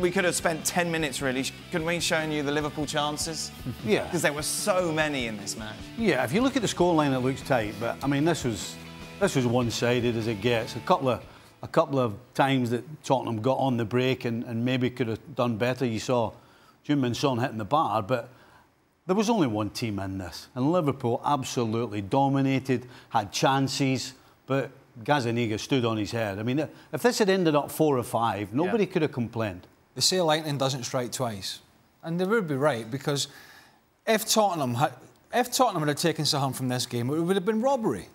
we could have spent 10 minutes really, couldn't we, showing you the Liverpool chances? yeah. Because there were so many in this match. Yeah, if you look at the scoreline, it looks tight, but I mean, this was this was one-sided as it gets. A couple of a couple of times that Tottenham got on the break and, and maybe could have done better. You saw Jim Son hitting the bar, but there was only one team in this, and Liverpool absolutely dominated, had chances, but Gazaniga stood on his head. I mean, if this had ended up four or five, nobody yeah. could have complained. They say lightning doesn't strike twice. And they would be right because if Tottenham had, if Tottenham had taken something from this game, it would have been robbery.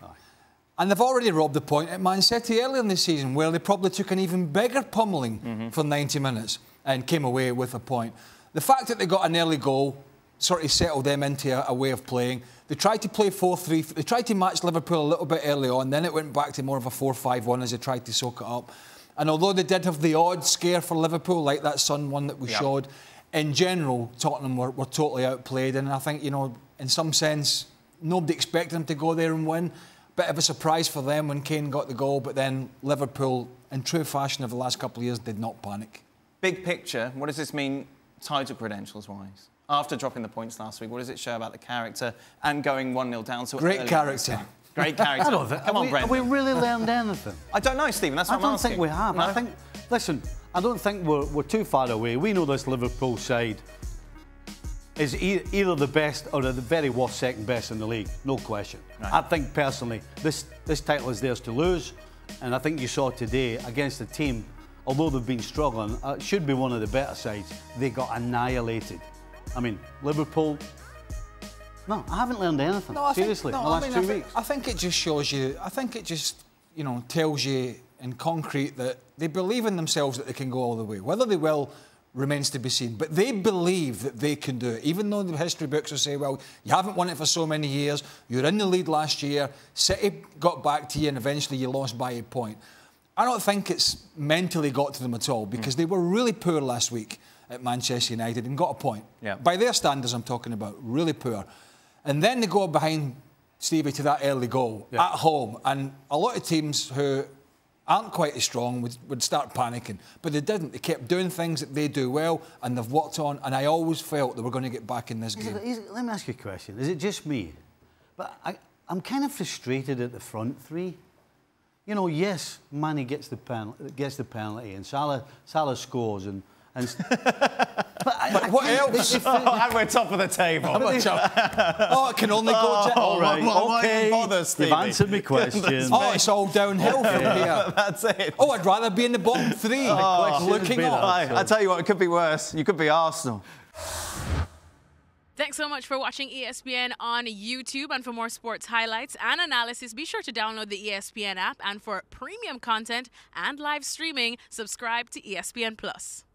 And they've already robbed a point at Man City earlier in the season, where they probably took an even bigger pummeling mm -hmm. for 90 minutes and came away with a point. The fact that they got an early goal sort of settled them into a, a way of playing. They tried to play 4 3, they tried to match Liverpool a little bit early on, then it went back to more of a 4 5 1 as they tried to soak it up. And although they did have the odd scare for Liverpool, like that Sun one that we showed, in general, Tottenham were, were totally outplayed. And I think, you know, in some sense, nobody expected them to go there and win. Bit of a surprise for them when Kane got the goal, but then Liverpool, in true fashion of the last couple of years, did not panic. Big picture, what does this mean title credentials wise? After dropping the points last week, what does it show about the character and going 1 0 down so Great character. Great character. I don't think. Come on, we, Brendan. Have we really learned anything? I don't know, Stephen. That's what I don't i think we have. No? I think. Listen, I don't think we're we're too far away. We know this Liverpool side is e either the best or the very worst second best in the league, no question. Right. I think personally, this this title is theirs to lose, and I think you saw today against the team. Although they've been struggling, it uh, should be one of the better sides. They got annihilated. I mean, Liverpool no, I haven't learned anything. No, Seriously, think, no, the last I mean, two I th weeks. I think it just shows you. I think it just, you know, tells you in concrete that they believe in themselves that they can go all the way. Whether they will remains to be seen. But they believe that they can do it, even though the history books will say, well, you haven't won it for so many years, you're in the lead last year, City got back to you and eventually you lost by a point. I don't think it's mentally got to them at all because mm. they were really poor last week at Manchester United and got a point. Yeah. By their standards, I'm talking about, really poor. And then they go behind Stevie to that early goal yeah. at home. And a lot of teams who aren't quite as strong would, would start panicking. But they didn't. They kept doing things that they do well and they've worked on. And I always felt they were going to get back in this is game. let me ask you a question. Is it just me? But I, I'm kind of frustrated at the front three. You know, yes, Manny gets the penalty, gets the penalty and Salah, Salah scores and and, but I, I what else? If, oh, and we're top of the table. oh, it can only go. Oh, all right. Why, okay. bother, You've answered my questions. oh, it's all downhill from here. That's it. Oh, I'd rather be in the bottom three. Oh, looking up. I, I tell you what, it could be worse. You could be Arsenal. Thanks so much for watching ESPN on YouTube. And for more sports highlights and analysis, be sure to download the ESPN app. And for premium content and live streaming, subscribe to ESPN Plus.